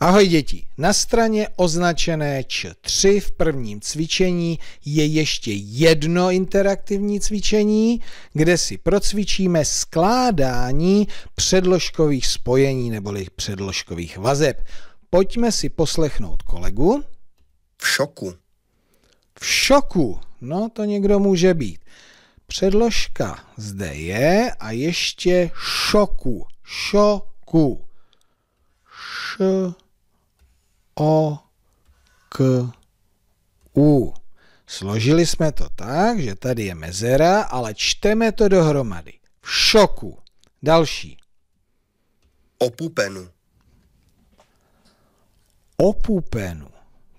Ahoj děti, na straně označené Č3 v prvním cvičení je ještě jedno interaktivní cvičení, kde si procvičíme skládání předložkových spojení neboli předložkových vazeb. Pojďme si poslechnout kolegu. V šoku. V šoku, no to někdo může být. Předložka zde je a ještě šoku, šoku. Šoku. O, K, U. Složili jsme to tak, že tady je mezera, ale čteme to dohromady. V šoku. Další. Opupenu. Opupenu.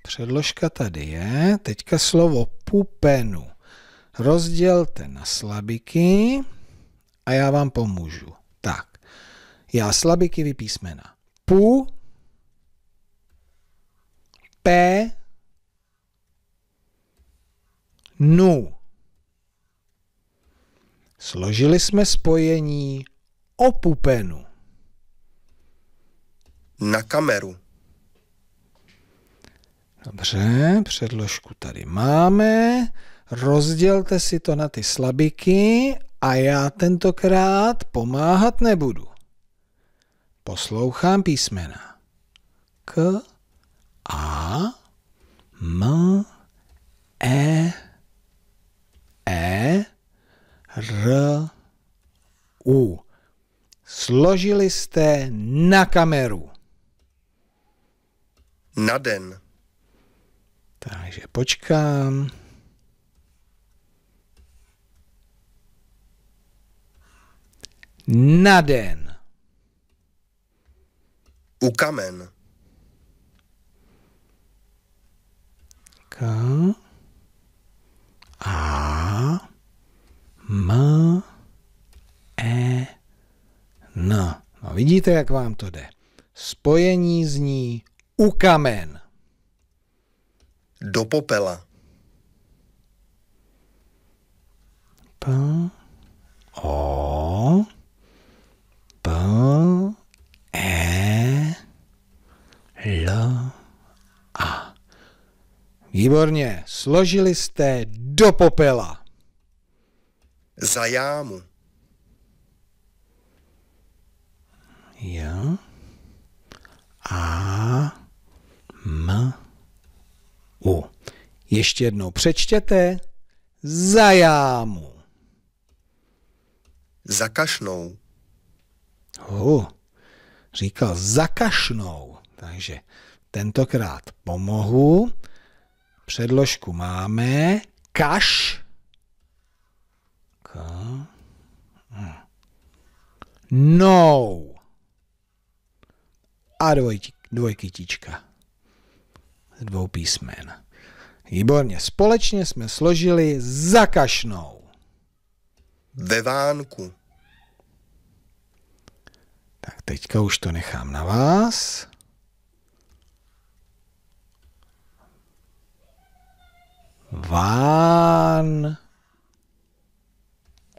Předložka tady je, teďka slovo pupenu. Rozdělte na slabiky a já vám pomůžu. Tak, já slabiky vypísmena. Pu P nu. Složili jsme spojení opupenu. Na kameru. Dobře, předložku tady máme. Rozdělte si to na ty slabiky a já tentokrát pomáhat nebudu. Poslouchám písmena. K, M E E R U. Složili jste na kameru. Na den. Takže počkám. Na den. U kamen. H A M E N. No vidíte, jak vám to jde. Spojení zní u kamen. Do popela. Pa. Výborně. Složili jste do popela. Za jámu. Jo. A. M. U. Ještě jednou přečtěte. Za jámu. Za kašnou. Uh, říkal za kašnou. Takže tentokrát pomohu Předložku máme. Kaš. Ka. Hm. No. A dvojky, dvojkytička. Z dvou písmen. Výborně. Společně jsme složili kašnou. Ve vánku. Tak teďka už to nechám na vás.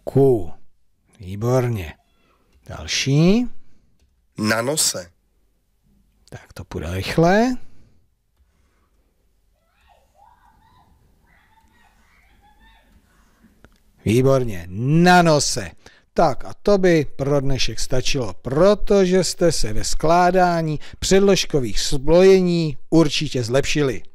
ku, Výborně. Další. Na nose. Tak to půjde rychle. Výborně, na nose. Tak a to by pro dnešek stačilo, protože jste se ve skládání předložkových splojení určitě zlepšili.